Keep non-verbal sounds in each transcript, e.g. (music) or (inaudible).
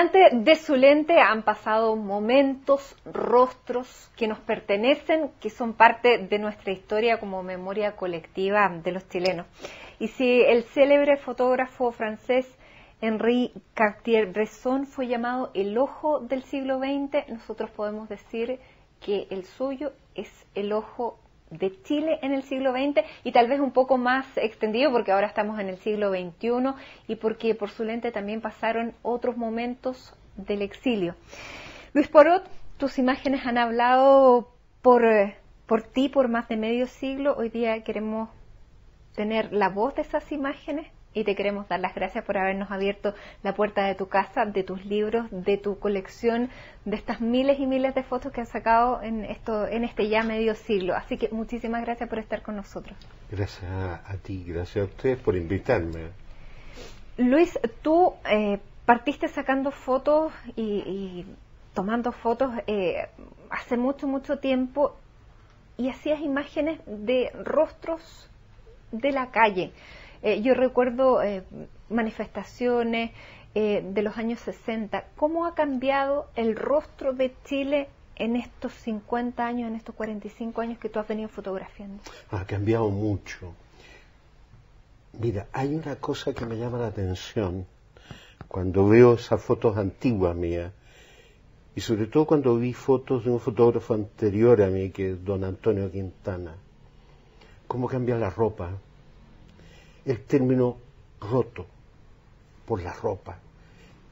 Delante de su lente han pasado momentos, rostros que nos pertenecen, que son parte de nuestra historia como memoria colectiva de los chilenos. Y si el célebre fotógrafo francés Henri Cartier-Bresson fue llamado el ojo del siglo XX, nosotros podemos decir que el suyo es el ojo de Chile en el siglo XX y tal vez un poco más extendido porque ahora estamos en el siglo XXI y porque por su lente también pasaron otros momentos del exilio. Luis Porot, tus imágenes han hablado por, eh, por ti por más de medio siglo. Hoy día queremos tener la voz de esas imágenes y te queremos dar las gracias por habernos abierto la puerta de tu casa, de tus libros, de tu colección, de estas miles y miles de fotos que has sacado en, esto, en este ya medio siglo. Así que muchísimas gracias por estar con nosotros. Gracias a ti, gracias a ustedes por invitarme. Luis, tú eh, partiste sacando fotos y, tomando fotos eh, hace mucho, mucho tiempo y hacías imágenes de rostros de la calle. Eh, yo recuerdo eh, manifestaciones eh, de los años 60. ¿Cómo ha cambiado el rostro de Chile en estos 50 años, en estos 45 años que tú has venido fotografiando? Ha cambiado mucho. Mira, hay una cosa que me llama la atención cuando veo esas fotos antiguas mías, y sobre todo cuando vi fotos de un fotógrafo anterior a mí, que es don Antonio Quintana, cómo cambia la ropa, el término roto por la ropa.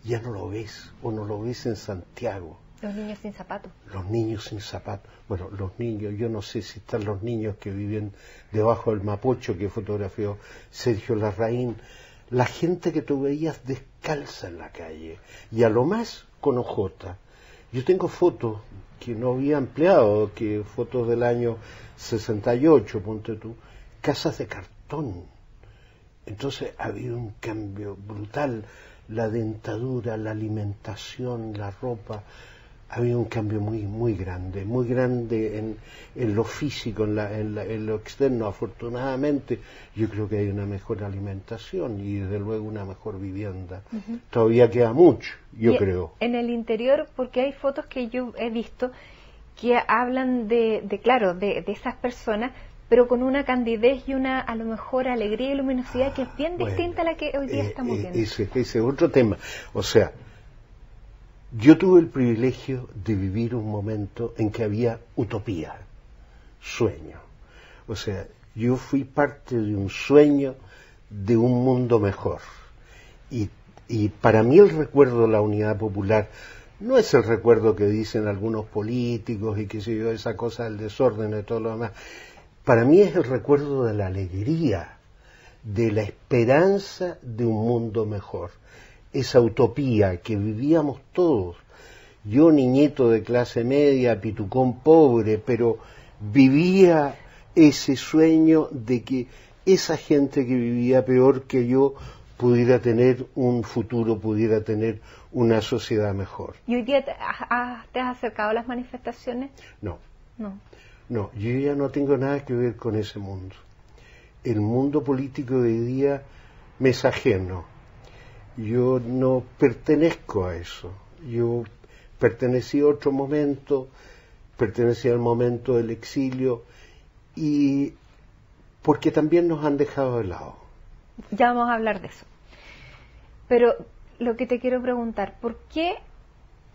Ya no lo ves, o no lo ves en Santiago. Los niños sin zapatos. Los niños sin zapatos. Bueno, los niños, yo no sé si están los niños que viven debajo del Mapocho que fotografió Sergio Larraín. La gente que tú veías descalza en la calle y a lo más con ojota. Yo tengo fotos que no había empleado, que fotos del año 68, ponte tú, casas de cartón entonces ha habido un cambio brutal. La dentadura, la alimentación, la ropa, ha habido un cambio muy, muy grande, muy grande en, en lo físico, en, la, en, lo externo. Afortunadamente, yo creo que hay una mejor alimentación y desde luego una mejor vivienda. Todavía queda mucho, yo creo. En el interior, porque hay fotos que yo he visto que hablan de, claro, de esas personas pero con una candidez y una, a lo mejor, alegría y luminosidad que es bien distinta a la que hoy día eh, estamos eh, viendo. Ese, es otro tema. O sea, yo tuve el privilegio de vivir un momento en que había utopía, sueño. O sea, yo fui parte de un sueño de un mundo mejor. Y, para mí el recuerdo de la unidad popular no es el recuerdo que dicen algunos políticos y que se yo, esa cosa del desorden y todo lo demás para mí es el recuerdo de la alegría, de la esperanza de un mundo mejor, esa utopía que vivíamos todos. Yo, niñito de clase media, pitucón pobre, pero vivía ese sueño de que esa gente que vivía peor que yo pudiera tener un futuro, pudiera tener una sociedad mejor. ¿Y hoy día te, has acercado a las manifestaciones? No. No. No, yo ya no tengo nada que ver con ese mundo. El mundo político de hoy día me es ajeno. Yo no pertenezco a eso. Yo pertenecí a otro momento, pertenecí al momento del exilio y porque también nos han dejado de lado. Ya vamos a hablar de eso. Pero lo que te quiero preguntar, ¿por qué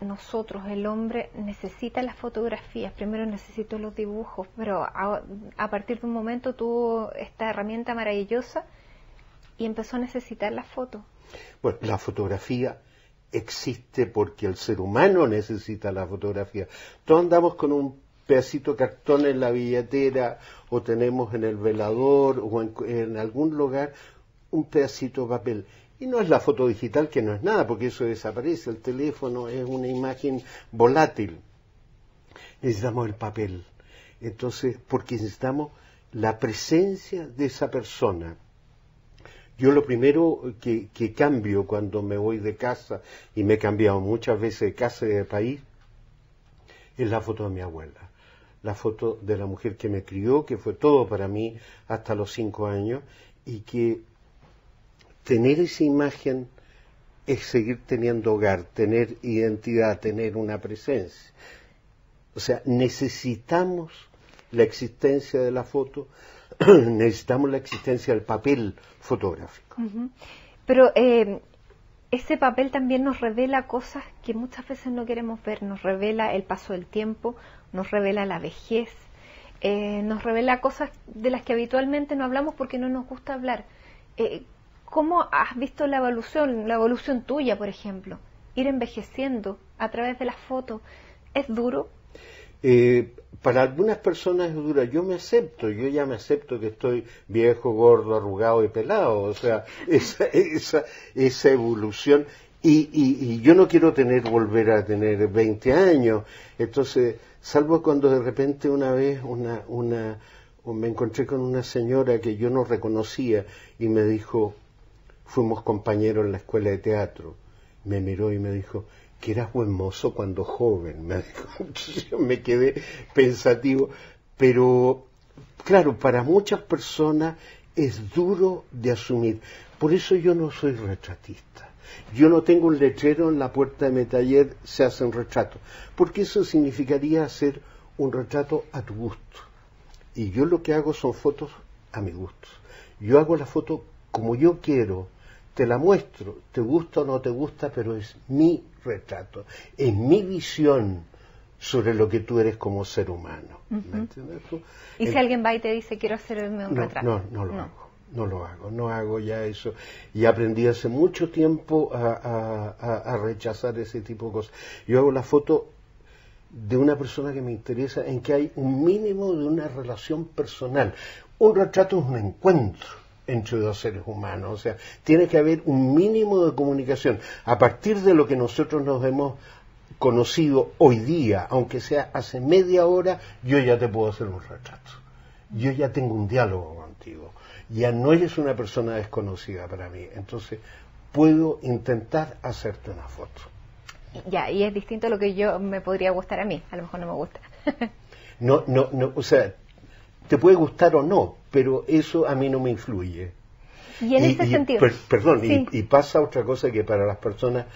nosotros, el hombre, necesita las fotografías, primero necesito los dibujos, pero a, partir de un momento tuvo esta herramienta maravillosa y empezó a necesitar las fotos. Bueno, la fotografía existe porque el ser humano necesita la fotografía. Todos andamos con un pedacito cartón en la billetera o tenemos en el velador o en, algún lugar un pedacito de papel y no es la foto digital que no es nada, porque eso desaparece, el teléfono es una imagen volátil. Necesitamos el papel. Entonces, porque necesitamos la presencia de esa persona. Yo lo primero que, cambio cuando me voy de casa, y me he cambiado muchas veces de casa y de país, es la foto de mi abuela. La foto de la mujer que me crió, que fue todo para mí hasta los cinco años, y que tener esa imagen es seguir teniendo hogar, tener identidad, tener una presencia. O sea, necesitamos la existencia de la foto, (clears throat) necesitamos la existencia del papel fotográfico. Pero eh, ese papel también nos revela cosas que muchas veces no queremos ver, nos revela el paso del tiempo, nos revela la vejez, eh, nos revela cosas de las que habitualmente no hablamos porque no nos gusta hablar. Eh, ¿Cómo has visto la evolución, la evolución tuya, por ejemplo? Ir envejeciendo a través de las fotos. ¿Es duro? Eh, para algunas personas es duro, Yo me acepto, yo ya me acepto que estoy viejo, gordo, arrugado y pelado. O sea, (laughs) esa, esa, esa evolución. Y, y, yo no quiero tener, volver a tener 20 años. Entonces, salvo cuando de repente una vez una, una, me encontré con una señora que yo no reconocía y me dijo, Fuimos compañeros en la escuela de teatro. Me miró y me dijo, que eras buen mozo cuando joven. (laughs) Me quedé pensativo. Pero, claro, para muchas personas es duro de asumir. Por eso yo no soy retratista. Yo no tengo un letrero en la puerta de mi taller, se hace un retrato, Porque eso significaría hacer un retrato a tu gusto. Y yo lo que hago son fotos a mi gusto. Yo hago la foto como yo quiero, te la muestro, te gusta o no te gusta, pero es mi retrato, es mi visión sobre lo que tú eres como ser humano. ¿Me entiendes ¿Y si alguien va y te dice quiero hacerme un retrato? No, no lo hago, no lo hago, no hago ya eso. Y aprendí hace mucho tiempo a, a rechazar ese tipo de cosas. Yo hago la foto de una persona que me interesa en que hay un mínimo de una relación personal. Un retrato es un encuentro entre dos seres humanos. O sea, tiene que haber un mínimo de comunicación. A partir de lo que nosotros nos hemos conocido hoy día, aunque sea hace media hora, yo ya te puedo hacer un retrato. Yo ya tengo un diálogo contigo. Ya no eres una persona desconocida para mí. Entonces, puedo intentar hacerte una foto. Ya, y es distinto a lo que yo me podría gustar a mí. A lo mejor no me gusta. no, no, no. O sea, te puede gustar o no, pero eso a mí no me influye. Y en este sentido. perdón, y, pasa otra cosa que para las personas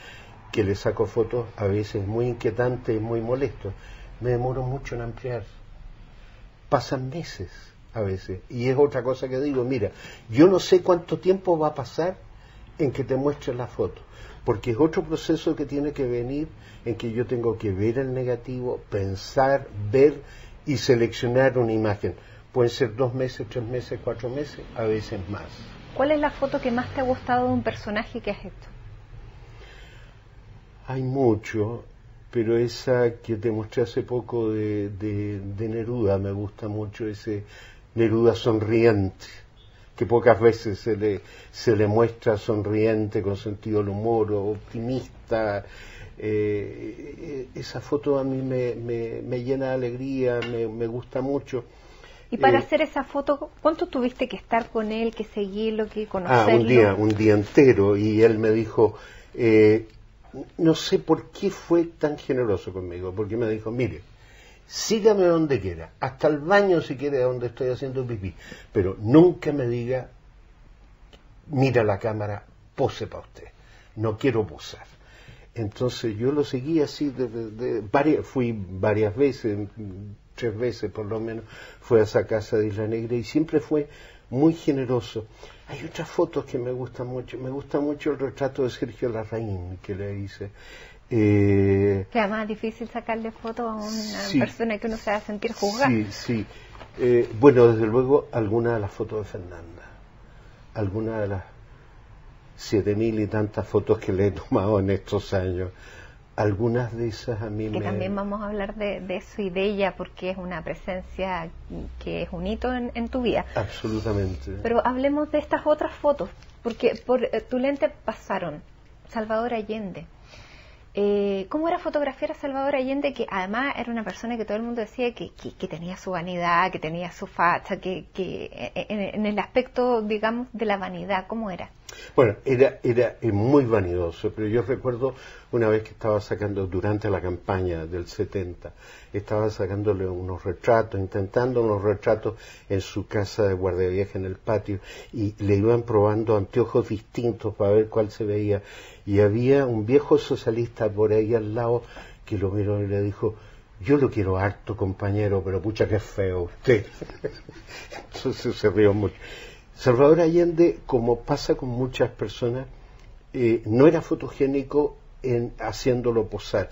que les saco fotos a veces es muy inquietante y muy molesto. Me demoro mucho en ampliar. Pasan meses a veces. Y es otra cosa que digo, mira, yo no sé cuánto tiempo va a pasar en que te muestre la foto, porque es otro proceso que tiene que venir en que yo tengo que ver el negativo, pensar, ver y seleccionar una imagen. Pueden ser dos meses, tres meses, cuatro meses, a veces más. ¿Cuál es la foto que más te ha gustado de un personaje que has esto? Hay mucho, pero esa que te mostré hace poco de, Neruda, me gusta mucho ese Neruda sonriente que pocas veces se le, muestra sonriente, con sentido del humor, optimista. Eh, e, e, esa foto a mí me, llena de alegría, me gusta mucho. Y para eh, hacer esa foto, ¿cuánto tuviste que estar con él, que seguirlo, que conocerlo? Ah, un día, un día entero. Y él me dijo, eh, no sé por qué fue tan generoso conmigo, porque me dijo, mire, sígame donde quiera, hasta el baño si quiere, donde estoy haciendo pipí, pero nunca me diga, mira la cámara, pose para usted, no quiero posar. Entonces yo lo seguí así, fui varias veces, tres veces por lo menos, fue a esa casa de Isla Negra y siempre fue muy generoso. Hay otras fotos que me gustan mucho. Me gusta mucho el retrato de Sergio Larraín que le hice. Eh, que además difícil sacarle fotos a una persona que uno se va a sentir juzgada. Sí, sí. Eh, bueno, desde luego, alguna de las fotos de Fernanda. alguna de las siete mil y tantas fotos que le he tomado en estos años. Algunas de esas a mí que también vamos a hablar de, eso y de ella porque es una presencia que es un hito en, tu vida. Absolutamente. Pero hablemos de estas otras fotos, porque por eh, tu lente pasaron Salvador Allende. Eh, ¿Cómo era fotografiar a Salvador Allende? Que además era una persona que todo el mundo decía que, tenía su vanidad, que tenía su facha, que, eh, en el aspecto, digamos, de la vanidad, ¿cómo era? Bueno, era, era eh, muy vanidoso, pero yo recuerdo una vez que estaba sacando, durante la campaña del 70, estaba sacándole unos retratos, intentando unos retratos en su casa de vieja en el patio, y le iban probando anteojos distintos para ver cuál se veía, y había un viejo socialista por ahí al lado que lo miró y le dijo, yo lo quiero harto compañero, pero pucha que feo usted. (laughs) Entonces se rió mucho. Salvador Allende, como pasa con muchas personas, eh, no era fotogénico en haciéndolo posar.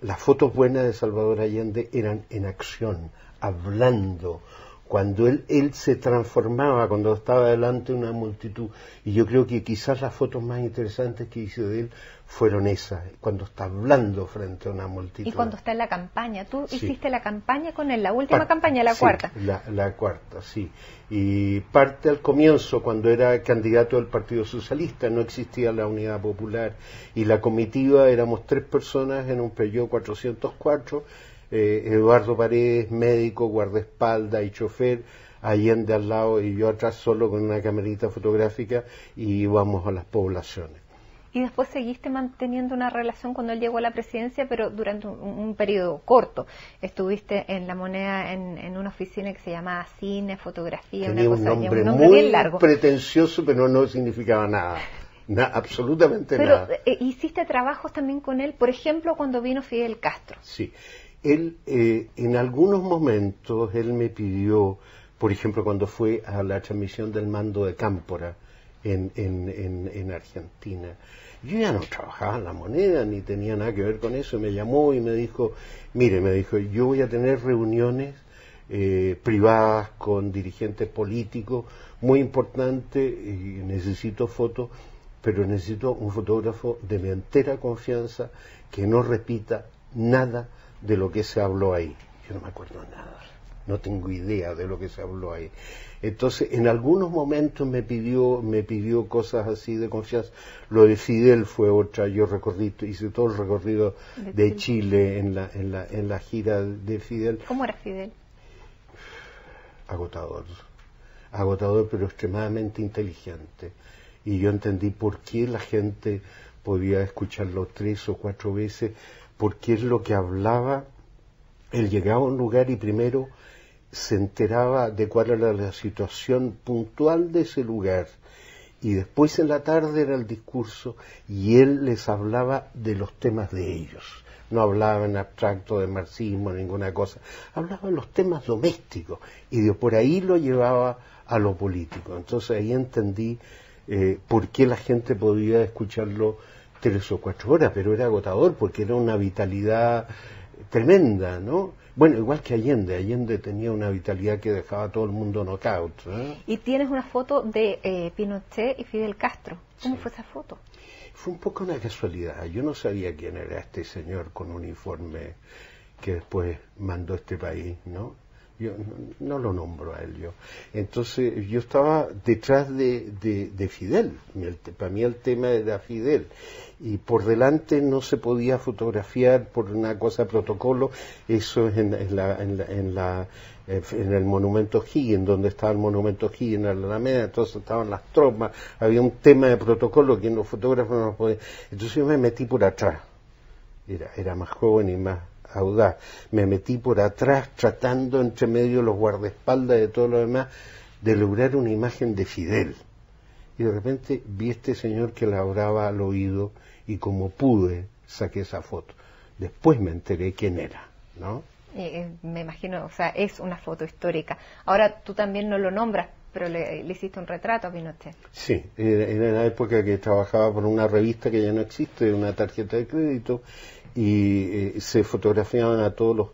Las fotos buenas de Salvador Allende eran en acción, hablando, cuando él, él se transformaba, cuando estaba delante de una multitud. Y yo creo que quizás las fotos más interesantes que hice de él fueron esas, cuando está hablando frente a una multitud. Y cuando está en la campaña, tú hiciste la campaña con él, la última campaña, la cuarta. La, la, cuarta, sí. Y parte al comienzo, cuando era candidato del Partido Socialista, no existía la Unidad Popular. Y la comitiva éramos tres personas en un Peugeot 404 eh, Eduardo Paredes, médico, guardaespalda y chofer, Allende al lado y yo atrás solo con una camerita fotográfica y íbamos a las poblaciones. Y después seguiste manteniendo una relación cuando él llegó a la presidencia, pero durante un, periodo corto. Estuviste en La Moneda en, una oficina que se llamaba Cine, Fotografía, una cosa, un nombre, muy largo. pretencioso, pero no significaba nada. absolutamente nada. Pero eh, hiciste trabajos también con él, por ejemplo, cuando vino Fidel Castro. Sí, él, eh, en algunos momentos, él me pidió, por ejemplo, cuando fue a la transmisión del mando de Cámpora en, en, en, Argentina, yo ya no trabajaba en la moneda ni tenía nada que ver con eso. Me llamó y me dijo, mire, me dijo, yo voy a tener reuniones eh, privadas con dirigentes políticos, muy importantes. y necesito fotos, pero necesito un fotógrafo de mi entera confianza que no repita nada de lo que se habló ahí. Yo no me acuerdo nada, no tengo idea de lo que se habló ahí. Entonces, en algunos momentos me pidió, me pidió cosas así de confianza. Lo de Fidel fue otra, yo hice todo el recorrido de Chile en la, en la, en la gira de Fidel. ¿Cómo era Fidel? Agotador, agotador pero extremadamente inteligente. Y yo entendí por qué la gente podía escucharlo tres o cuatro veces porque es lo que hablaba. Él llegaba a un lugar y primero se enteraba de cuál era la situación puntual de ese lugar. Y después en la tarde era el discurso y él les hablaba de los temas de ellos. No hablaba en abstracto de marxismo, ninguna cosa. Hablaba de los temas domésticos y de por ahí lo llevaba a lo político. Entonces ahí entendí eh, por qué la gente podía escucharlo tres o cuatro horas, pero era agotador porque era una vitalidad tremenda, ¿no? Bueno, igual que Allende, Allende tenía una vitalidad que dejaba a todo el mundo knockout. ¿eh? Y tienes una foto de eh, Pinochet y Fidel Castro. ¿Cómo fue esa foto? Fue un poco una casualidad. Yo no sabía quién era este señor con uniforme que después mandó este país, ¿no? Yo no, lo nombro a él yo. Entonces yo estaba detrás de, de, Fidel. para mí el tema era Fidel. Y por delante no se podía fotografiar por una cosa de protocolo. Eso en, la, en, la, eh, en, el monumento Higgins, donde estaba el monumento Higgins en la Alameda. Entonces estaban las tropas. Había un tema de protocolo que los fotógrafos no podían. Entonces yo me metí por atrás. Era, era más joven y más me metí por atrás tratando entre medio los guardaespaldas de todo lo demás de lograr una imagen de Fidel. Y de repente vi este señor que labraba al oído y como pude saqué esa foto. Después me enteré quién era, ¿no? Eh, eh, me imagino, o sea, es una foto histórica. Ahora tú también no lo nombras, pero le, hiciste un retrato a Pinochet. Sí, era, era la época que trabajaba por una revista que ya no existe, una tarjeta de crédito, y eh, se fotografiaban a todos los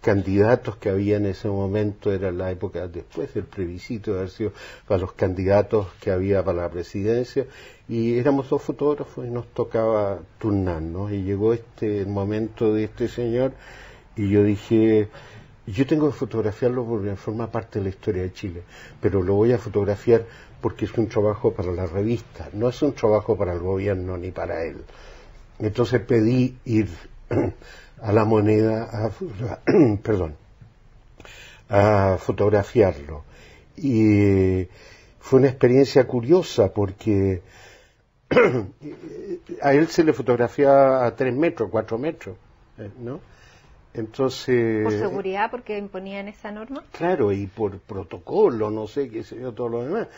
candidatos que había en ese momento, era la época después del previsito de haber sido para los candidatos que había para la presidencia, y éramos dos fotógrafos y nos tocaba turnarnos, y llegó este el momento de este señor, y yo dije, yo tengo que fotografiarlo porque forma parte de la historia de Chile, pero lo voy a fotografiar porque es un trabajo para la revista, no es un trabajo para el gobierno ni para él. Entonces pedí ir (clears throat) a la moneda (clears throat) perdón, a fotografiarlo. Y fue una experiencia curiosa porque (clears throat) a él se le fotografía a tres metros, cuatro metros, eh, ¿no? Entonces. Por seguridad, porque imponían esa norma. Claro, y por protocolo, no sé qué sé yo, todo lo demás.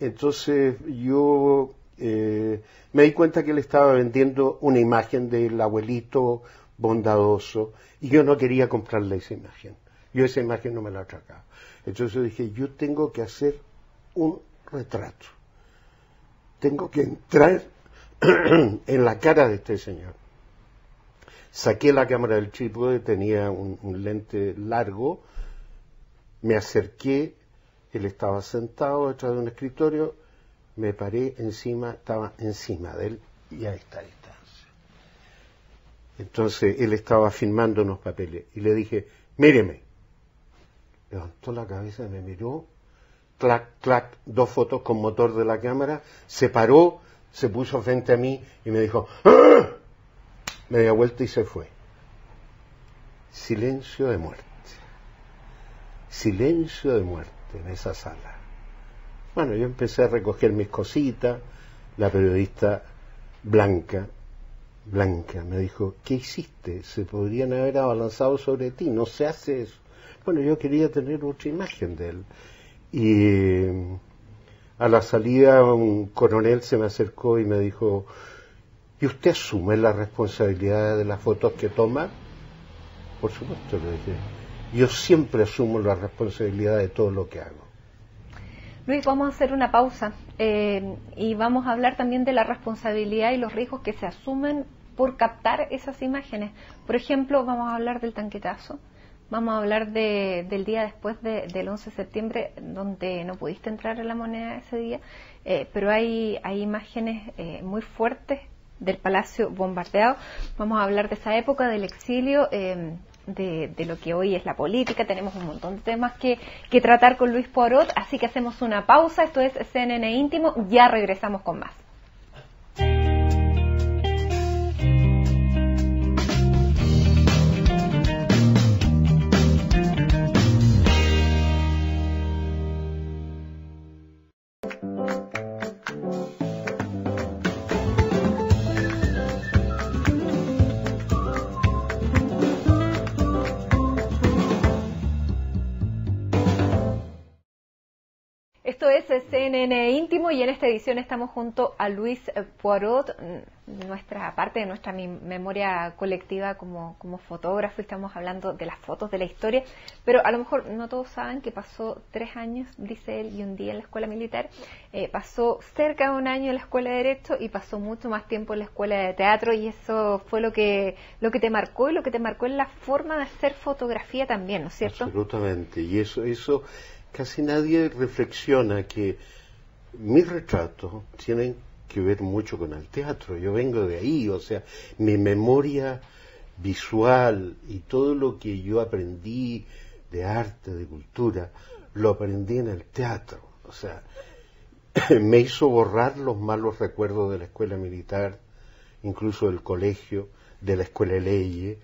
Entonces yo eh, me di cuenta que él estaba vendiendo una imagen del abuelito bondadoso y yo no quería comprarle esa imagen. Yo esa imagen no me la atracaba. Entonces dije, yo tengo que hacer un retrato. Tengo que entrar (clears throat) en la cara de este señor. Saqué la cámara del chico, tenía un lente largo, me acerqué, él estaba sentado detrás de un escritorio, me paré encima, estaba encima de él y a esta distancia. Entonces él estaba filmando unos papeles y le dije, míreme. Levantó la cabeza, me miró, clac, clac, dos fotos con motor de la cámara, se paró, se puso frente a mí y me dijo, ¡Ah!". me dio vuelta y se fue. Silencio de muerte. Silencio de muerte en esa sala. Bueno, yo empecé a recoger mis cositas, la periodista Blanca, Blanca me dijo, ¿qué hiciste? Se podrían haber abalanzado sobre ti, no se hace eso. Bueno, yo quería tener otra imagen de él. Y a la salida un coronel se me acercó y me dijo, ¿y usted asume la responsabilidad de las fotos que toma? Por supuesto, le dije, yo siempre asumo la responsabilidad de todo lo que hago. Luis, vamos a hacer una pausa eh, y vamos a hablar también de la responsabilidad y los riesgos que se asumen por captar esas imágenes. Por ejemplo, vamos a hablar del tanquetazo, vamos a hablar del día después del 11 de septiembre, donde no pudiste entrar a la moneda ese día, eh, pero hay, hay imágenes eh, muy fuertes del palacio bombardeado. Vamos a hablar de esa época del exilio de, lo que hoy es la política, tenemos un montón de temas que, que tratar con Luis Porot, así que hacemos una pausa, esto es CNN íntimo, ya regresamos con más. es CNN Íntimo y en esta edición estamos junto a Luis Poirot, mm, nuestra parte de nuestra memoria colectiva como, como fotógrafo. Estamos hablando de las fotos, de la historia, pero a lo mejor no todos saben que pasó tres años, dice él, y un día en la escuela militar. Eh, pasó cerca de un año en la escuela de Derecho y pasó mucho más tiempo en la escuela de teatro y eso fue lo que, lo que te marcó y lo que te marcó en la forma de hacer fotografía también, ¿no es cierto? Absolutamente. Y eso, eso casi nadie reflexiona que mis retratos tienen que ver mucho con el teatro. Yo vengo de ahí, o sea, mi memoria visual y todo lo que yo aprendí de arte, de cultura, lo aprendí en el teatro. O sea, (coughs) me hizo borrar los malos recuerdos de la escuela militar, incluso del colegio, de la escuela de leyes,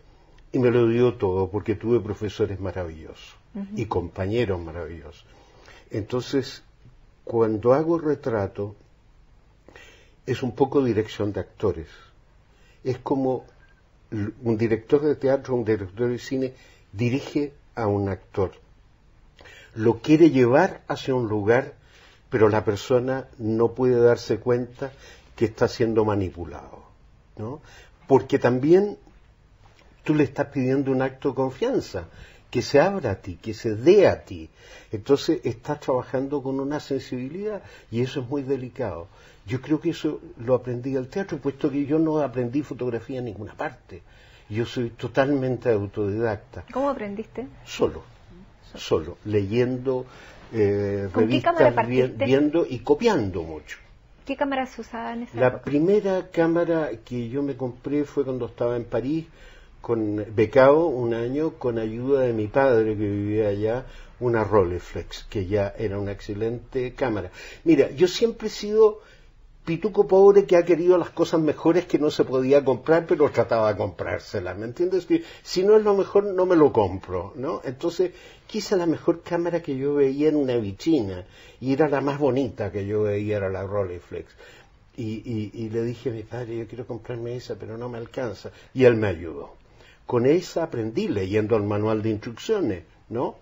y me lo dio todo porque tuve profesores maravillosos y compañeros maravillosos. Entonces, cuando hago retrato, es un poco dirección de actores. Es como un director de teatro, un director de cine, dirige a un actor. Lo quiere llevar hacia un lugar, pero la persona no puede darse cuenta que está siendo manipulado. ¿no? Porque también tú le estás pidiendo un acto de confianza que se abra a ti, que se dé a ti. Entonces estás trabajando con una sensibilidad y eso es muy delicado. Yo creo que eso lo aprendí al teatro, puesto que yo no aprendí fotografía en ninguna parte. Yo soy totalmente autodidacta. ¿Cómo aprendiste? Solo, solo, leyendo eh, revistas, viendo y copiando mucho. ¿Qué cámaras usaban en esa La primera cámara que yo me compré fue cuando estaba en París, con, becado un año con ayuda de mi padre que vivía allá, una Rolleiflex, que ya era una excelente cámara. Mira, yo siempre he sido pituco pobre que ha querido las cosas mejores que no se podía comprar, pero trataba de comprárselas, ¿me entiendes? Si no es lo mejor, no me lo compro, ¿no? Entonces, quizá la mejor cámara que yo veía en una vitrina, y era la más bonita que yo veía, era la Rolleiflex. y le dije a mi padre, yo quiero comprarme esa, pero no me alcanza. Y él me ayudó con esa aprendí leyendo el manual de instrucciones, ¿no?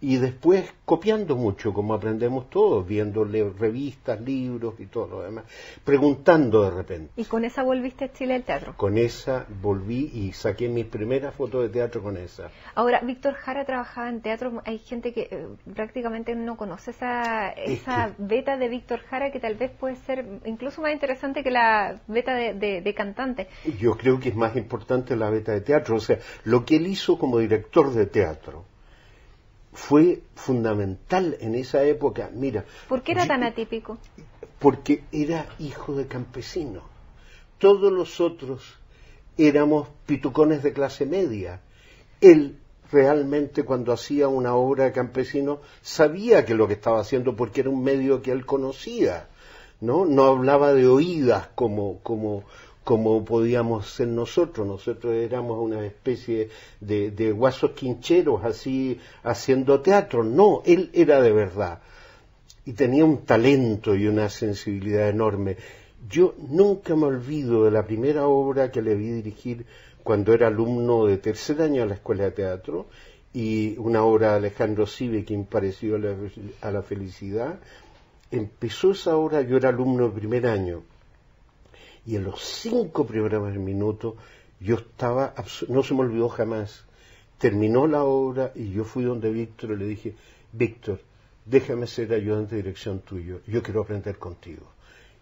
y después copiando mucho, como aprendemos todos, viéndole revistas, libros y todo lo demás, preguntando de repente. ¿Y con esa volviste a Chile al teatro? Con esa volví y saqué mis primeras fotos de teatro con esa. Ahora, Víctor Jara trabajaba en teatro, hay gente que eh, prácticamente no conoce esa, esa beta de Víctor Jara que tal vez puede ser incluso más interesante que la beta de, de cantante. Yo creo que es más importante la beta de teatro, o sea, lo que él hizo como director de teatro fue fundamental en esa época. Mira. ¿Por qué era tan atípico? Porque era hijo de campesino. Todos los otros éramos pitucones de clase media. Él realmente cuando hacía una obra de campesino sabía que lo que estaba haciendo porque era un medio que él conocía. ¿no? No hablaba de oídas como, como como podíamos ser nosotros. Nosotros éramos una especie de, guasos quincheros así haciendo teatro. No, él era de verdad. Y tenía un talento y una sensibilidad enorme. Yo nunca me olvido de la primera obra que le vi dirigir cuando era alumno de tercer año de la Escuela de Teatro y una obra de Alejandro Sive, que pareció a la felicidad. Empezó esa obra, yo era alumno de primer año y en los cinco primeros minutos yo estaba, no se me olvidó jamás, terminó la obra y yo fui donde Víctor y le dije, Víctor, déjame ser ayudante de dirección tuyo, yo quiero aprender contigo.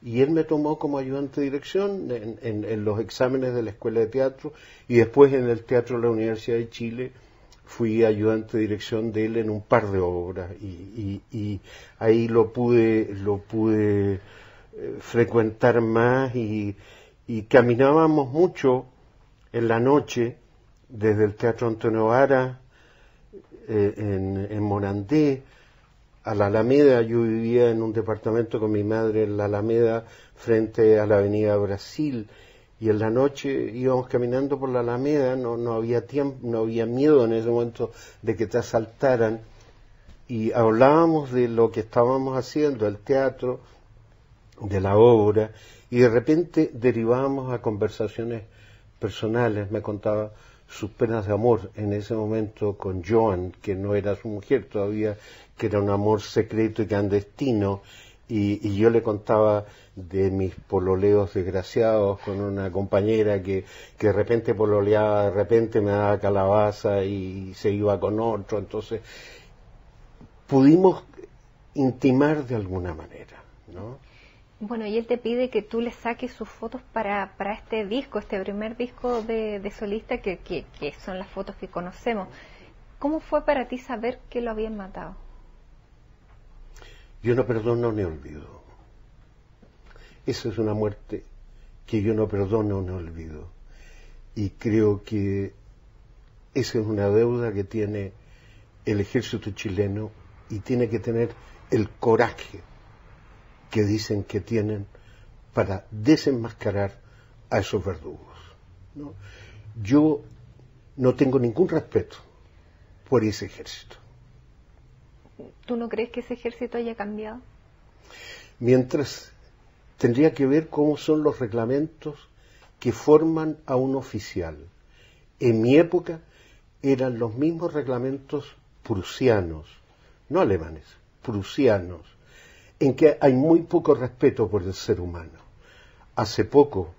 Y él me tomó como ayudante de dirección en, los exámenes de la Escuela de Teatro y después en el Teatro de la Universidad de Chile fui ayudante de dirección de él en un par de obras y, y ahí lo pude, lo pude eh, frecuentar más y, caminábamos mucho en la noche desde el Teatro Antonio Vara eh, en, en Morandé a la Alameda. Yo vivía en un departamento con mi madre en la Alameda frente a la Avenida Brasil y en la noche íbamos caminando por la Alameda, no, no había tiempo, no había miedo en ese momento de que te asaltaran y hablábamos de lo que estábamos haciendo, el teatro, de la obra y de repente derivamos a conversaciones personales. Me contaba sus penas de amor en ese momento con Joan, que no era su mujer todavía, que era un amor secreto y clandestino. Y, yo le contaba de mis pololeos desgraciados con una compañera que, que de repente pololeaba, de repente me daba calabaza y se iba con otro. Entonces, pudimos intimar de alguna manera, ¿no? Bueno, y él te pide que tú le saques sus fotos para, este disco, este primer disco de, solista, que, que, son las fotos que conocemos. ¿Cómo fue para ti saber que lo habían matado? Yo no perdono ni olvido. Esa es una muerte que yo no perdono ni olvido. Y creo que esa es una deuda que tiene el ejército chileno y tiene que tener el coraje que dicen que tienen para desenmascarar a esos verdugos. Yo no tengo ningún respeto por ese ejército. ¿Tú no crees que ese ejército haya cambiado? Mientras tendría que ver cómo son los reglamentos que forman a un oficial. En mi época eran los mismos reglamentos prusianos, no alemanes, prusianos, en que hay muy poco respeto por el ser humano. Hace poco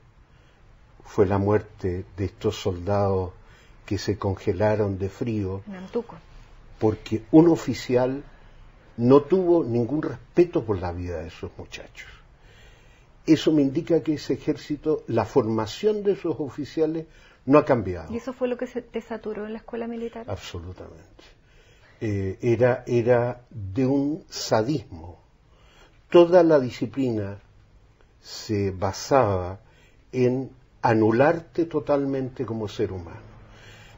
fue la muerte de estos soldados que se congelaron de frío porque un oficial no tuvo ningún respeto por la vida de esos muchachos. Eso me indica que ese ejército, la formación de esos oficiales no ha cambiado. ¿Y eso fue lo que se te saturó en la escuela militar? Absolutamente. Eh, era, era de un sadismo toda la disciplina se basaba en anularte totalmente como ser humano.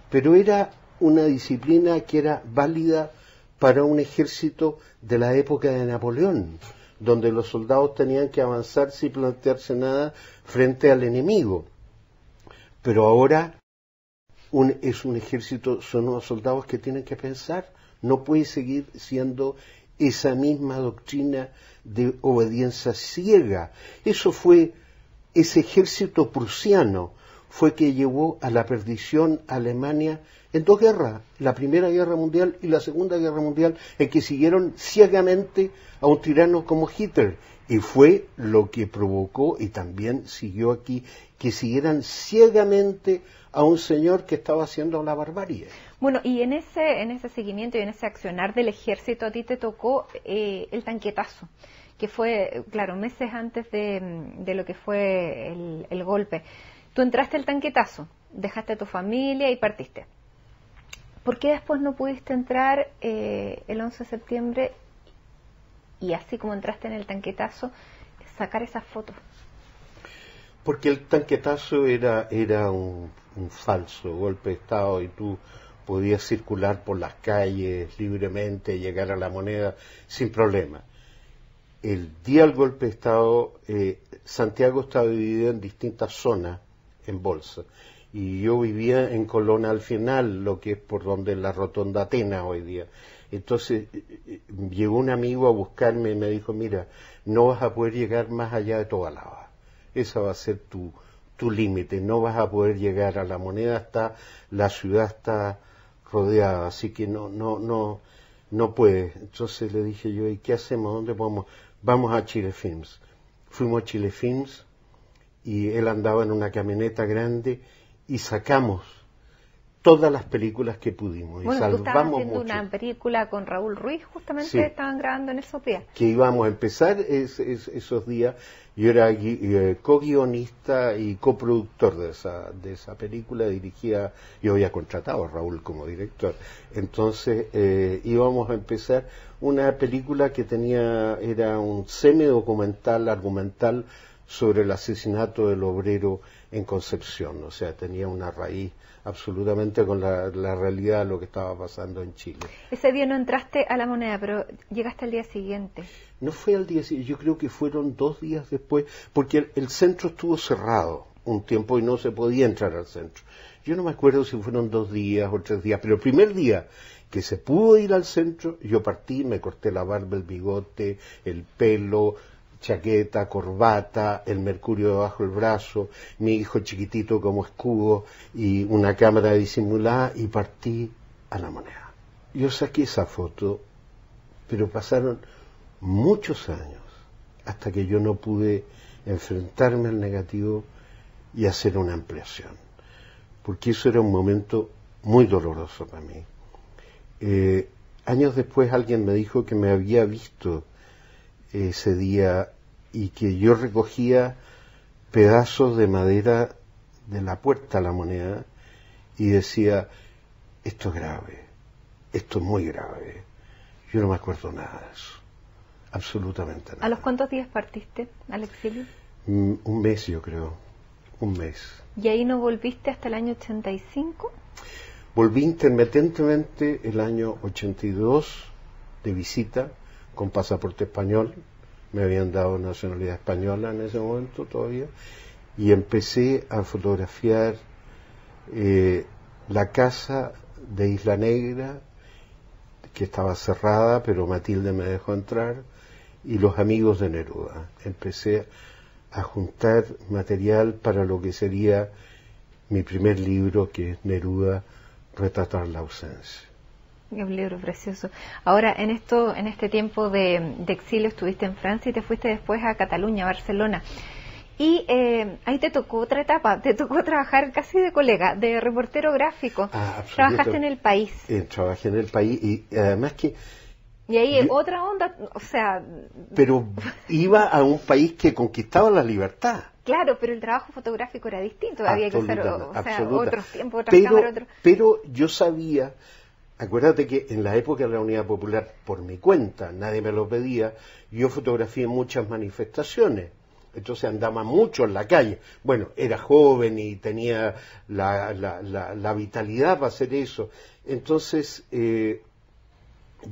Pero era una disciplina que era válida para un ejército de la época de Napoleón, donde los soldados tenían que avanzar sin plantearse nada frente al enemigo. Pero ahora es un ejército, son unos soldados que tienen que pensar, no puede seguir siendo esa misma doctrina de obediencia ciega. Eso fue ese ejército prusiano fue que llevó a la perdición a Alemania en dos guerras, la Primera Guerra Mundial y la Segunda Guerra Mundial, en que siguieron ciegamente a un tirano como Hitler. Y fue lo que provocó, y también siguió aquí, que siguieran ciegamente a un señor que estaba haciendo la barbarie. Bueno, y en ese, en ese seguimiento y en ese accionar del ejército, a ti te tocó eh, el tanquetazo, que fue, claro, meses antes de, de lo que fue el, golpe. Tú entraste el tanquetazo, dejaste a tu familia y partiste. ¿Por qué después no pudiste entrar eh, el 11 de septiembre y así como entraste en el tanquetazo, sacar esas fotos? Porque el tanquetazo era, era un, un falso golpe de Estado y tú podía circular por las calles libremente, llegar a la moneda sin problema. El día del golpe de Estado, eh, Santiago estaba dividido en distintas zonas en bolsa. Y yo vivía en Colona al final, lo que es por donde la rotonda Atenas hoy día. Entonces eh, eh, llegó un amigo a buscarme y me dijo, mira, no vas a poder llegar más allá de Tobalaba. Esa va a ser tu, tu límite, no vas a poder llegar a la moneda, hasta la ciudad está rodeada así que no, no, no, no puede. Entonces le dije yo, ¿y qué hacemos? ¿Dónde vamos? Vamos a Chile Films. Fuimos a Chile Films y él andaba en una camioneta grande y sacamos todas las películas que pudimos. Bueno, y salvamos tú estabas haciendo una película con Raúl Ruiz, justamente estaban grabando en esos días. Que íbamos a empezar esos días. Yo era eh, co-guionista y coproductor de esa, de esa película, dirigía, yo había contratado a Raúl como director. Entonces eh, íbamos a empezar una película que tenía, era un semi-documental, argumental sobre el asesinato del obrero en Concepción, o sea, tenía una raíz absolutamente con la, realidad de lo que estaba pasando en Chile. Ese día no entraste a la moneda, pero llegaste al día siguiente. No fue al día siguiente, yo creo que fueron dos días después, porque el, centro estuvo cerrado un tiempo y no se podía entrar al centro. Yo no me acuerdo si fueron dos días o tres días, pero el primer día que se pudo ir al centro, yo partí, me corté la barba, el bigote, el pelo, chaqueta, corbata, el mercurio debajo del brazo, mi hijo chiquitito como escudo y una cámara disimulada y partí a la moneda. Yo saqué esa foto, pero pasaron muchos años hasta que yo no pude enfrentarme al negativo y hacer una ampliación, porque eso era un momento muy doloroso para mí. Eh, años después alguien me dijo que me había visto ese día y que yo recogía pedazos de madera de la puerta a la moneda y decía, esto es grave, esto es muy grave. Yo no me acuerdo nada de eso, absolutamente nada. ¿A los cuántos días partiste al exilio? Mm, un mes, yo creo, un mes. ¿Y ahí no volviste hasta el año 85? Volví intermitentemente el año 82 de visita con pasaporte español, me habían dado nacionalidad española en ese momento todavía, y empecé a fotografiar eh, la casa de Isla Negra, que estaba cerrada, pero Matilde me dejó entrar, y los amigos de Neruda. Empecé a juntar material para lo que sería mi primer libro, que es Neruda, Retratar la ausencia libro precioso. Ahora, en esto, en este tiempo de, exilio estuviste en Francia y te fuiste después a Cataluña, Barcelona. Y eh, ahí te tocó otra etapa, te tocó trabajar casi de colega, de reportero gráfico. Ah, Trabajaste en el país. Eh, trabajé en el país y además que... Y ahí otra onda, o sea... Pero iba a un país que conquistaba la libertad. Claro, pero el trabajo fotográfico era distinto, había que hacer otros tiempos, otras cámaras, otros... Pero yo sabía Acuérdate que en la época de la Unidad Popular, por mi cuenta, nadie me lo pedía, yo fotografié muchas manifestaciones. Entonces andaba mucho en la calle. Bueno, era joven y tenía la, la, la, vitalidad para hacer eso. Entonces eh,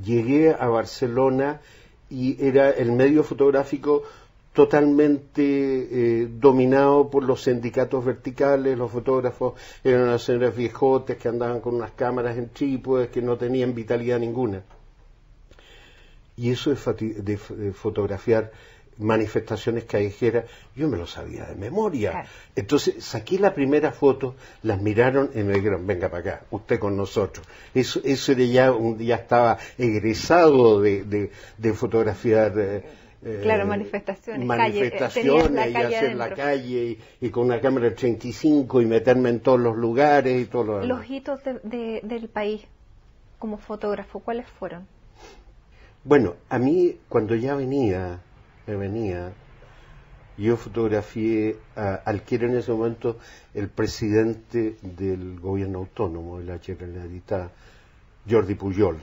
llegué a Barcelona y era el medio fotográfico totalmente eh, dominado por los sindicatos verticales, los fotógrafos eran unas señoras viejotes que andaban con unas cámaras en trípodes que no tenían vitalidad ninguna. Y eso de, fotografiar manifestaciones callejeras, yo me lo sabía de memoria. Entonces saqué la primera foto, las miraron y me dijeron, venga para acá, usted con nosotros. Eso, eso ya, un, día estaba egresado de, fotografiar. Eh, claro, eh, manifestaciones. calle, eh, y hacer la calle y, con una cámara de 35 y meterme en todos los lugares y todo Los hitos del país como fotógrafo, ¿cuáles fueron? Bueno, a mí cuando ya venía, me venía, yo fotografié, al que en ese momento el presidente del gobierno autónomo de la Generalitat, Jordi Puyol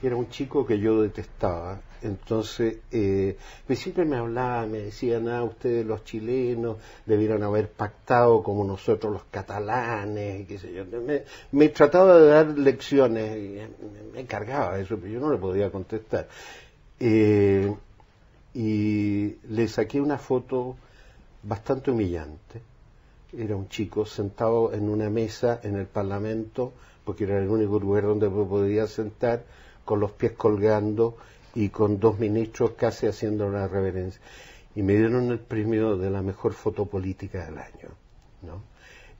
que era un chico que yo detestaba entonces, eh, siempre me hablaba, me decían, ah, ustedes los chilenos debieron haber pactado como nosotros los catalanes, qué sé yo. Me, trataba de dar lecciones, y me encargaba eso, pero yo no le podía contestar. Eh, y le saqué una foto bastante humillante. Era un chico sentado en una mesa en el Parlamento, porque era el único lugar donde podía sentar, con los pies colgando y con dos ministros casi haciendo la reverencia. Y me dieron el premio de la mejor foto política del año. ¿no?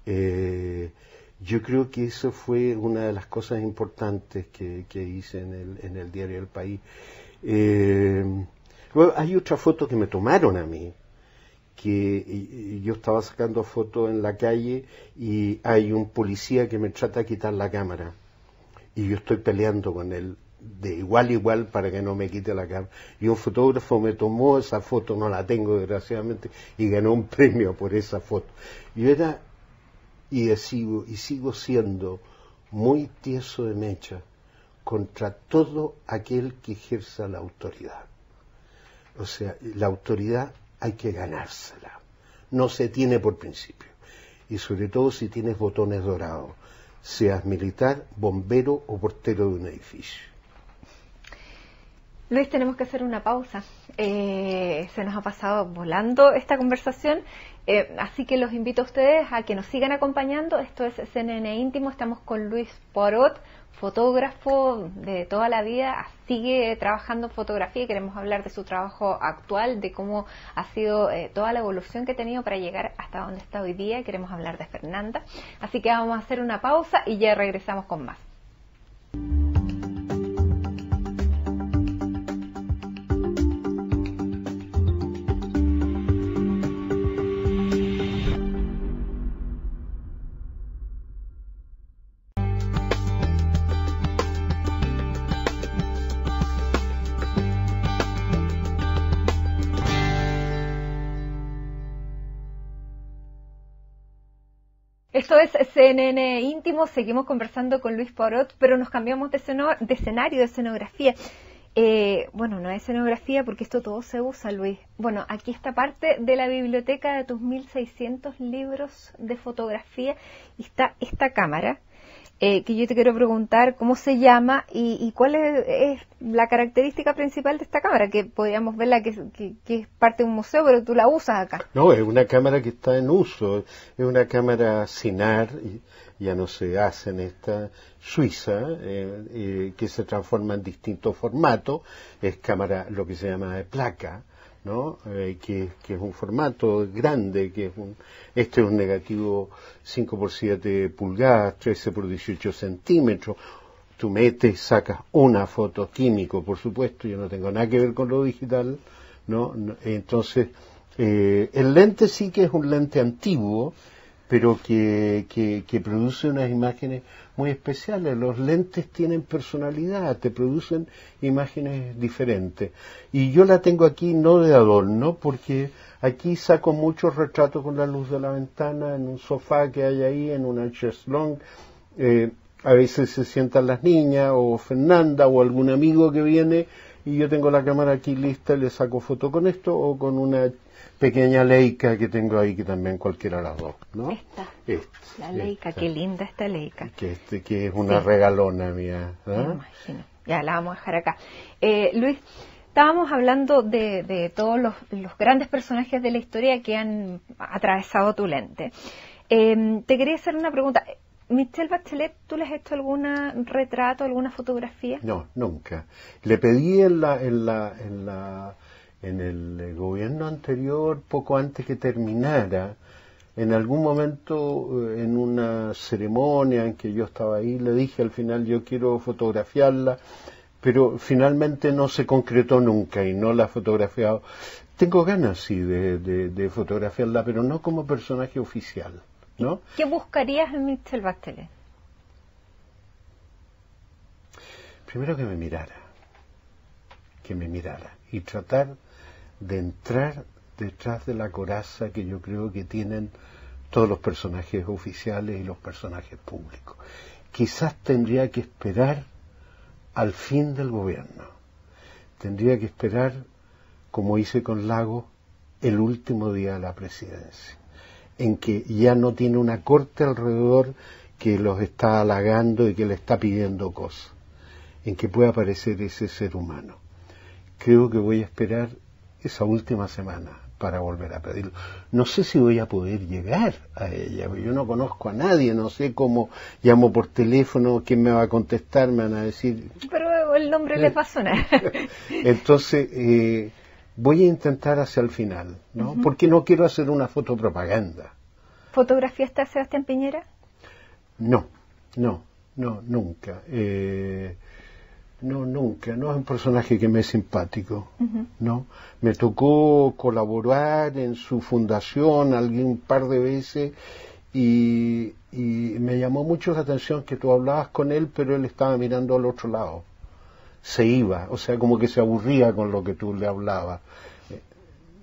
Eh, yo creo que eso fue una de las cosas importantes que, hice en el, en el diario El País. Eh, hay otra foto que me tomaron a mí, que yo estaba sacando fotos en la calle y hay un policía que me trata de quitar la cámara y yo estoy peleando con él de igual a igual para que no me quite la cara Y un fotógrafo me tomó esa foto, no la tengo desgraciadamente, y ganó un (laughs) premio por esa foto. Yo era, y sigo, y sigo siendo, muy tieso de mecha contra todo aquel que ejerza la autoridad. O sea, la autoridad hay que ganársela, no se tiene por principio. Y sobre todo si tienes botones dorados, seas militar, bombero o portero de un edificio. Luis, tenemos que hacer una pausa. Eh, se nos ha pasado volando esta conversación, eh, así que los invito a ustedes a que nos sigan acompañando. Esto es CNN Íntimo, estamos con Luis Porot, fotógrafo de toda la vida, sigue trabajando fotografía y queremos hablar de su trabajo actual, de cómo ha sido eh, toda la evolución que ha tenido para llegar hasta donde está hoy día. Queremos hablar de Fernanda, así que vamos a hacer una pausa y ya regresamos con más. Esto es CNN Íntimo, seguimos conversando con Luis Porot, pero nos cambiamos de, de escenario, de escenografía. Eh, bueno, no es escenografía porque esto todo se usa, Luis. Bueno, aquí está parte de la biblioteca de tus 1600 libros de fotografía y está esta cámara eh, que yo te quiero preguntar cómo se llama y, cuál es, la característica principal de esta cámara, que podríamos verla que, es parte de un museo, pero tú la usas acá. No, es una cámara que está en uso, es una cámara y ya no se hace en esta Suiza, eh, eh, que se transforma en distintos formatos, es cámara lo que se llama de placa, eh, que, es un formato grande, que es este es un negativo 5 por 7 pulgadas, 13 por 18 centímetros. Tú metes, sacas una foto químico, por supuesto, yo no tengo nada que ver con lo digital, ¿no? Entonces, eh, el lente sí que es un lente antiguo, pero que, que produce unas imágenes muy especiales. Los lentes tienen personalidad, te producen imágenes diferentes. Y yo la tengo aquí no de adorno, porque aquí saco muchos retratos con la luz de la ventana, en un sofá que hay ahí, en una chaise eh, a veces se sientan las niñas o Fernanda o algún amigo que viene y yo tengo la cámara aquí lista y le saco foto con esto o con una pequeña Leica que tengo ahí, que también cualquiera de las dos, ¿no? Esta. Este, la Leica, qué linda esta Leica. Que, este, que es una regalona mía. ¿eh? Me imagino. Ya la vamos a dejar acá. Eh, Luis, estábamos hablando de, todos los, grandes personajes de la historia que han atravesado tu lente. Em, te quería hacer una pregunta. ¿Michel Bachelet, ¿tú le has hecho algún retrato, alguna fotografía? No, nunca. Le pedí en la en el eh, gobierno anterior, poco antes que terminara, en algún momento, eh, en una ceremonia en que yo estaba ahí, le dije al final yo quiero fotografiarla, pero finalmente no se concretó nunca y no la he fotografiado. Tengo ganas, sí, de, fotografiarla, pero no como personaje oficial, ¿no? ¿Qué buscarías en Michel Bachelet? Primero que me mirara, que me mirara y tratar de entrar detrás de la coraza que yo creo que tienen todos los personajes oficiales y los personajes públicos. Quizás tendría que esperar al fin del gobierno. Tendría que esperar, como hice con Lago, el último día de la presidencia, en que ya no tiene una corte alrededor que los está halagando y que le está pidiendo cosas, en que pueda aparecer ese ser humano. Creo que voy a esperar esa última semana para volver a pedirlo. No sé si voy a poder llegar a ella, yo no conozco a nadie, no sé cómo llamo por teléfono, quién me va a contestar, me van a decir... Pero el nombre le va a sonar. Entonces, eh, voy a intentar hacia el final, ¿no? Porque no quiero hacer una foto fotopropaganda. ¿Fotografiaste a Sebastián Piñera? No, no, no, nunca. Eh, no, nunca, no es un personaje que me es simpático, ¿no? Me tocó colaborar en su fundación algún par de veces y, me llamó mucho la atención que tú hablabas con él, pero él estaba mirando al otro lado. Se iba, o sea, como que se aburría con lo que tú le hablabas.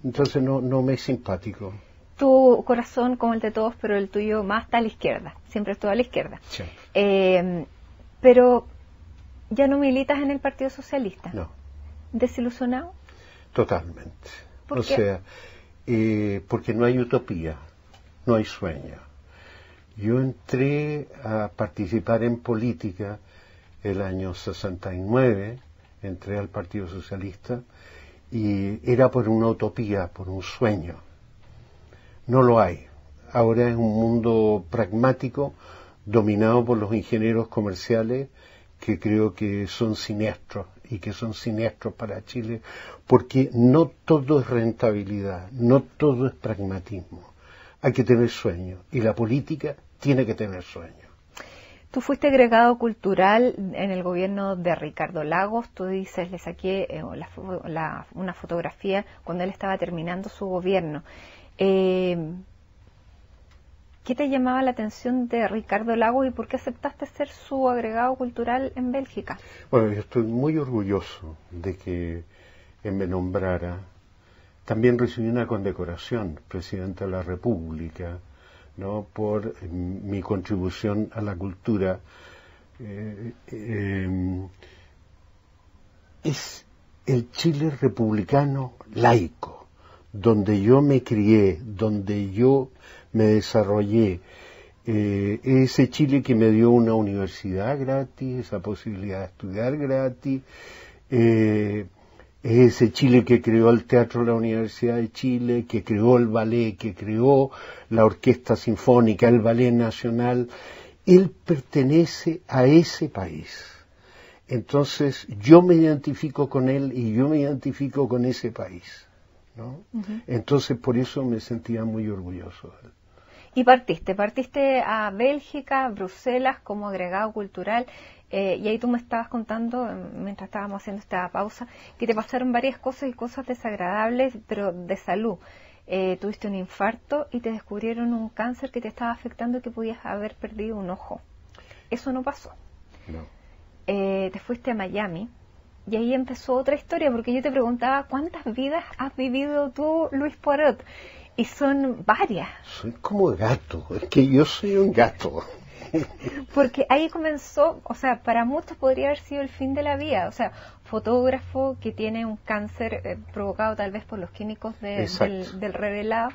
Entonces no, no me es simpático. Tu corazón, como el de todos, pero el tuyo más está a la izquierda, siempre estuvo a la izquierda. Eh, pero ¿Ya no militas en el Partido Socialista? No. ¿Desilusionado? Totalmente. o sea, eh, porque no hay utopía, no hay sueño. Yo entré a participar en política el año 69, entré al Partido Socialista y era por una utopía, por un sueño. No lo hay. Ahora es un mundo pragmático dominado por los ingenieros comerciales que creo que son siniestros y que son siniestros para Chile, porque no todo es rentabilidad, no todo es pragmatismo. Hay que tener sueño y la política tiene que tener sueño. Tú fuiste agregado cultural en el gobierno de Ricardo Lagos. Tú dices, le saqué eh, una fotografía cuando él estaba terminando su gobierno. Eh, ¿Qué te llamaba la atención de Ricardo Lago y por qué aceptaste ser su agregado cultural en Bélgica? Bueno, yo estoy muy orgulloso de que me nombrara. También recibí una condecoración, presidente de la República, ¿no? por em, mi contribución a la cultura. Eh, em, es el Chile republicano laico, donde yo me crié, donde yo me desarrollé. Eh, ese Chile que me dio una universidad gratis, esa posibilidad de estudiar gratis, eh, ese Chile que creó el Teatro de la Universidad de Chile, que creó el ballet, que creó la Orquesta Sinfónica, el Ballet Nacional, él pertenece a ese país. Entonces yo me identifico con él y yo me identifico con ese país. Entonces por eso me sentía muy orgulloso de y partiste, partiste a Bélgica, Bruselas como agregado cultural. Eh, y ahí tú me estabas contando, em, mientras estábamos haciendo esta pausa, que te pasaron varias cosas y cosas desagradables, pero de salud. Eh, tuviste un infarto y te descubrieron un cáncer que te estaba afectando y que podías haber perdido un ojo. Eso no pasó. No. Eh, te fuiste a Miami y ahí empezó otra historia, porque yo te preguntaba cuántas vidas has vivido tú, Luis Poirot. Y son varias. Soy como gato, es que yo soy un gato. Porque ahí comenzó, o sea, para muchos podría haber sido el fin de la vida. O sea, fotógrafo que tiene un cáncer eh, provocado tal vez por los químicos del, revelado,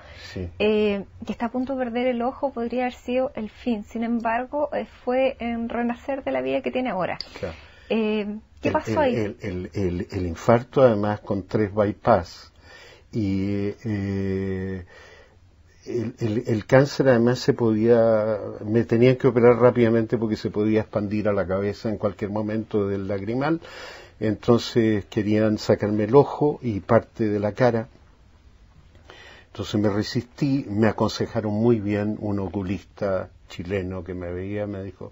eh, que está a punto de perder el ojo, podría haber sido el fin. Sin embargo, eh, fue en renacer de la vida que tiene ahora. ¿Qué pasó ahí? El, el, infarto, además, con tres bypass y eh, el, el, cáncer además se podía, me tenían que operar rápidamente porque se podía expandir a la cabeza en cualquier momento del lagrimal. Entonces querían sacarme el ojo y parte de la cara. Entonces me resistí, me aconsejaron muy bien un oculista chileno que me veía, me dijo,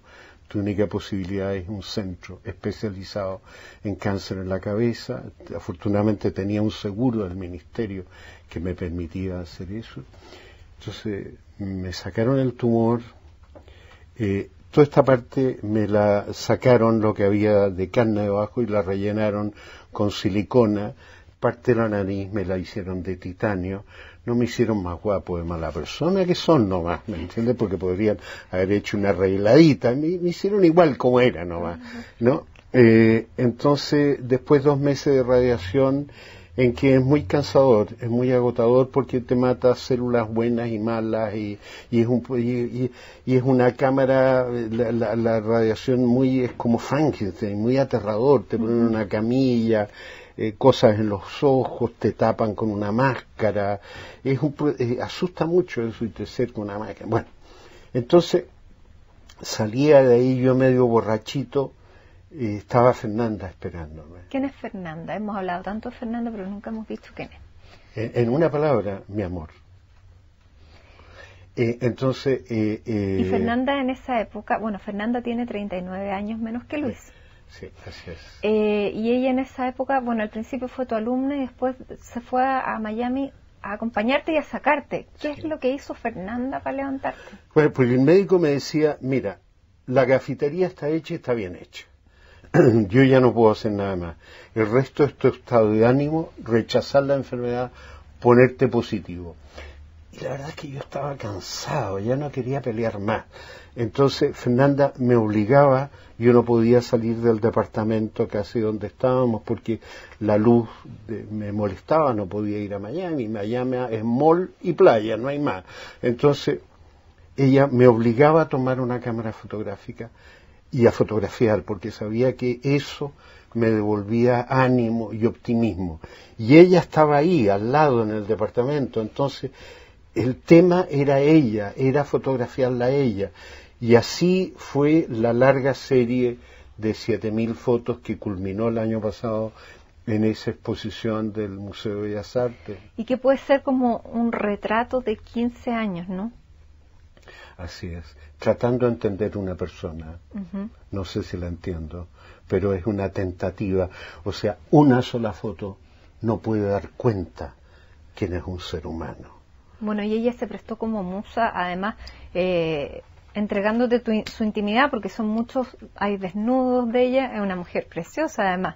tu única posibilidad es un centro especializado en cáncer en la cabeza. Afortunadamente tenía un seguro del ministerio que me permitía hacer eso. Entonces me sacaron el tumor. Eh, toda esta parte me la sacaron lo que había de carne debajo y la rellenaron con silicona parte de la nariz me la hicieron de titanio, no me hicieron más guapo de mala persona que son nomás, ¿me entiendes? Porque podrían haber hecho una arregladita, me, hicieron igual como era nomás, ¿no? Eh, entonces, después dos meses de radiación, en que es muy cansador, es muy agotador porque te mata células buenas y malas y, es, un, y, es una cámara, la, la, radiación muy, es como Frankenstein, muy aterrador, te ponen una camilla, eh, cosas en los ojos, te tapan con una máscara, es eh, asusta mucho eso y te con una máscara. Bueno, entonces salía de ahí yo medio borrachito y eh, estaba Fernanda esperándome. ¿Quién es Fernanda? Hemos hablado tanto de Fernanda, pero nunca hemos visto quién es. En, una palabra, mi amor. entonces. y Fernanda en esa época, bueno, Fernanda tiene 39 años menos que Luis. Sí, así eh, y ella en esa época, bueno, al principio fue tu alumna y después se fue a, Miami a acompañarte y a sacarte. ¿Qué es lo que hizo Fernanda para levantarte? Bueno, pues, pues el médico me decía, mira, la cafetería está hecha y está bien hecha. (clears throat) Yo ya no puedo hacer nada más. El resto es tu estado de ánimo, rechazar la enfermedad, ponerte positivo. Y la verdad es que yo estaba cansado, ya no quería pelear más. Entonces Fernanda me obligaba, yo no podía salir del departamento casi donde estábamos porque la luz me molestaba, no podía ir a Miami, Miami es mall y playa, no hay más. Entonces ella me obligaba a tomar una cámara fotográfica y a fotografiar porque sabía que eso me devolvía ánimo y optimismo. Y ella estaba ahí, al lado, en el departamento, entonces el tema era ella, era fotografiarla a ella. Y así fue la larga serie de 7.000 fotos que culminó el año pasado en esa exposición del Museo de Bellas Artes. Y que puede ser como un retrato de 15 años, ¿no? Así es, tratando de entender una persona. No sé si la entiendo, pero es una tentativa. O sea, una sola foto no puede dar cuenta quién es un ser humano. Bueno, y ella se prestó como musa, además, eh, entregándote su intimidad, porque son muchos, hay desnudos de ella, es una mujer preciosa además.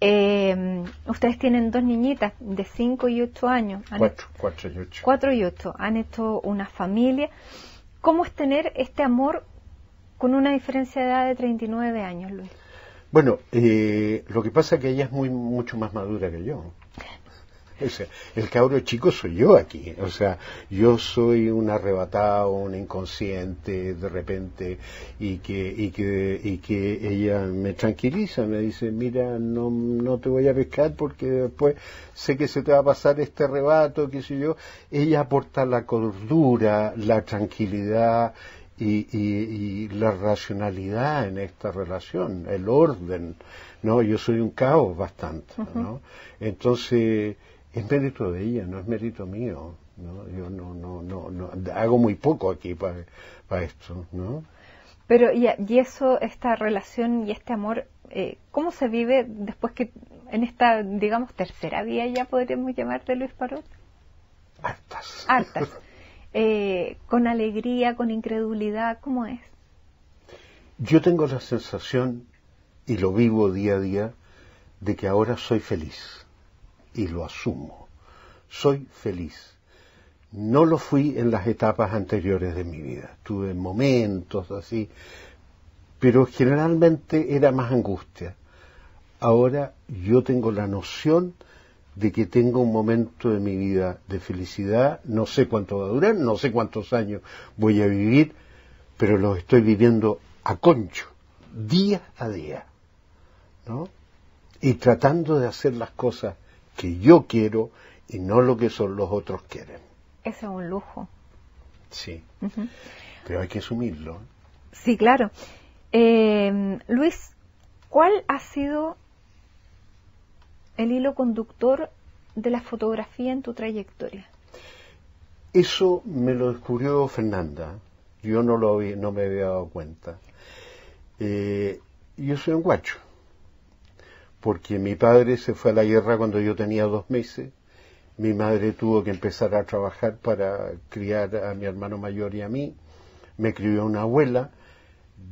Em, ustedes tienen dos niñitas de 5 y 8 años. Cuatro, y 8. 4 y 8. Han hecho una familia. ¿Cómo es tener este amor con una diferencia de edad de 39 años, Luis? Bueno, eh, lo que pasa es que ella es muy, mucho más madura que yo. (laughs) el cabro chico soy yo aquí. O sea, yo soy un arrebatado, un inconsciente de repente y que, y que, y que ella me tranquiliza, me dice, mira, no, no te voy a pescar porque después sé que se te va a pasar este arrebato, qué sé yo. Ella aporta la cordura, la tranquilidad. Y, y, y, la racionalidad en esta relación, el orden, ¿no? Yo soy un caos bastante, ¿no? Entonces, es mérito de ella, no es mérito mío. ¿no? Yo no, no, no, hago muy poco aquí para, para esto. ¿no? Pero, y, y, eso, esta relación y este amor, eh, ¿cómo se vive después que en esta, digamos, tercera vía ya podríamos llamarte Luis Parot? Hartas. Hartas. Eh, con alegría, con incredulidad, ¿cómo es? Yo tengo la sensación, y lo vivo día a día, de que ahora soy feliz y lo asumo. Soy feliz. No lo fui en las etapas anteriores de mi vida. Tuve momentos así, pero generalmente era más angustia. Ahora yo tengo la noción de que tengo un momento de mi vida de felicidad, no sé cuánto va a durar, no sé cuántos años voy a vivir, pero lo estoy viviendo a concho, día a día, ¿no? Y tratando de hacer las cosas que yo quiero y no lo que son los otros quieren. Ese es un lujo. Sí, pero hay que asumirlo. Sí, claro. Eh, Luis, ¿cuál ha sido el hilo conductor de la fotografía en tu trayectoria? Eso me lo descubrió Fernanda. Yo no, lo vi, no me había dado cuenta. Eh, yo soy un guacho porque mi padre se fue a la guerra cuando yo tenía dos meses, mi madre tuvo que empezar a trabajar para criar a mi hermano mayor y a mí, me crió una abuela,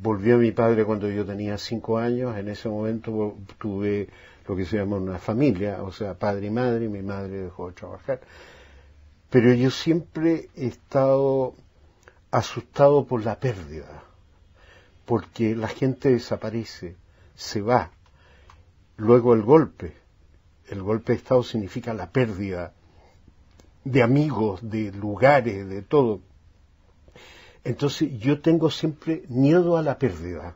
volvió mi padre cuando yo tenía cinco años, en ese momento tuve lo que se llama una familia, o sea, padre y madre, mi madre dejó de trabajar. Pero yo siempre he estado asustado por la pérdida, porque la gente desaparece, se va, Luego el golpe. El golpe de Estado significa la pérdida de amigos, de lugares, de todo. Entonces yo tengo siempre miedo a la pérdida,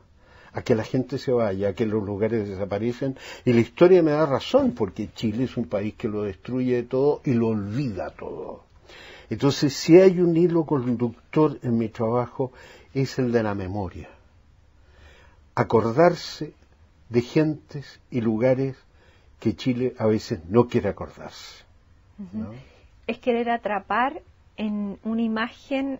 a que la gente se vaya, a que los lugares desaparecen. Y la historia me da razón, porque Chile es un país que lo destruye todo y lo olvida todo. Entonces, si hay un hilo conductor en mi trabajo, es el de la memoria. Acordarse de gentes y lugares que Chile a veces no quiere acordarse. Es querer atrapar en una imagen.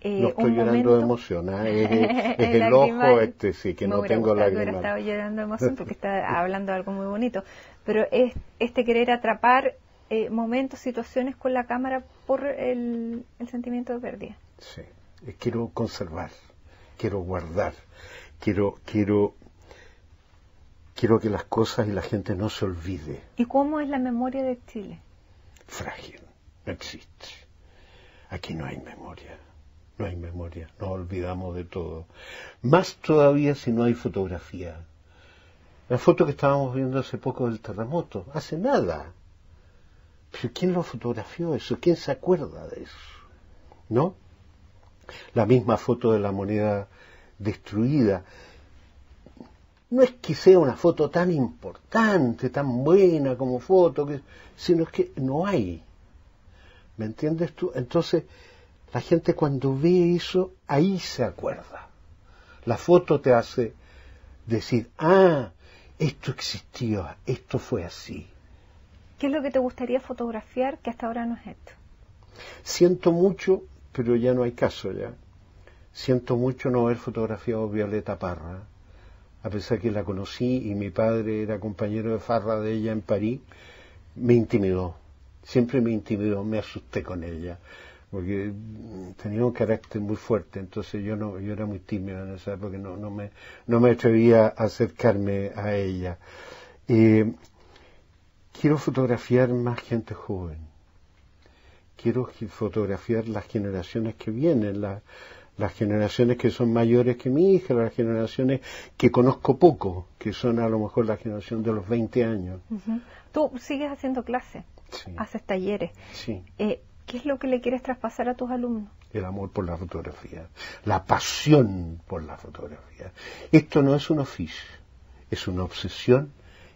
Eh, no estoy llorando de emoción, ah, (laughs) es, el, ojo este, que no tengo la estaba llorando de emoción porque está (laughs) hablando algo muy bonito, pero es este querer atrapar eh, momentos, situaciones con la cámara por el, sentimiento de pérdida. Sí, quiero conservar, quiero guardar, quiero, quiero quiero que las cosas y la gente no se olvide. ¿Y cómo es la memoria de Chile? Frágil, no existe. Aquí no hay memoria, no hay memoria, nos olvidamos de todo. Más todavía si no hay fotografía. La foto que estábamos viendo hace poco del terremoto, hace nada. Pero ¿quién lo fotografió eso? ¿Quién se acuerda de eso? ¿No? La misma foto de la moneda destruida no es que sea una foto tan importante, tan buena como foto, sino es que no hay. ¿Me entiendes tú? Entonces, la gente cuando ve eso, ahí se acuerda. La foto te hace decir, ah, esto existió, esto fue así. ¿Qué es lo que te gustaría fotografiar que hasta ahora no es esto? Siento mucho, pero ya no hay caso ya. Siento mucho no haber fotografiado Violeta Parra a pesar que la conocí y mi padre era compañero de farra de ella en París, me intimidó, siempre me intimidó, me asusté con ella, porque tenía un carácter muy fuerte, entonces yo no, yo era muy tímido en esa época, no, no me, no atrevía a acercarme a ella. Eh, quiero fotografiar más gente joven, quiero fotografiar las generaciones que vienen, las generaciones que son mayores que mi hija, las generaciones que conozco poco, que son a lo mejor la generación de los 20 años. Tú sigues haciendo clases, haces talleres. Eh, ¿Qué es lo que le quieres traspasar a tus alumnos? El amor por la fotografía, la pasión por la fotografía. Esto no es un oficio, es una obsesión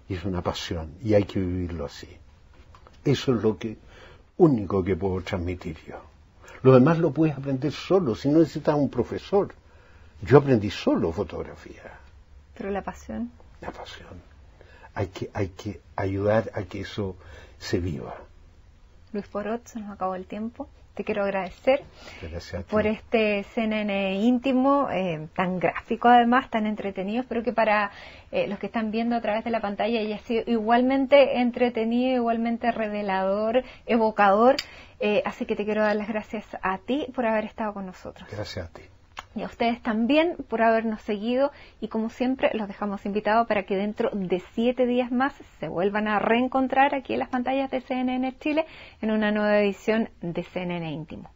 y es una pasión, y hay que vivirlo así. Eso es lo que único que puedo transmitir yo. Lo demás lo puedes aprender solo, si no necesitas un profesor. Yo aprendí solo fotografía. Pero la pasión. La pasión. Hay que, hay que ayudar a que eso se viva. Luis Porot, se nos acabó el tiempo te quiero agradecer por este CNN íntimo, eh, tan gráfico además, tan entretenido. Espero que para eh, los que están viendo a través de la pantalla haya sido igualmente entretenido, igualmente revelador, evocador. Eh, así que te quiero dar las gracias a ti por haber estado con nosotros. Gracias a ti y a ustedes también por habernos seguido y como siempre los dejamos invitados para que dentro de siete días más se vuelvan a reencontrar aquí en las pantallas de CNN Chile en una nueva edición de CNN Íntimo.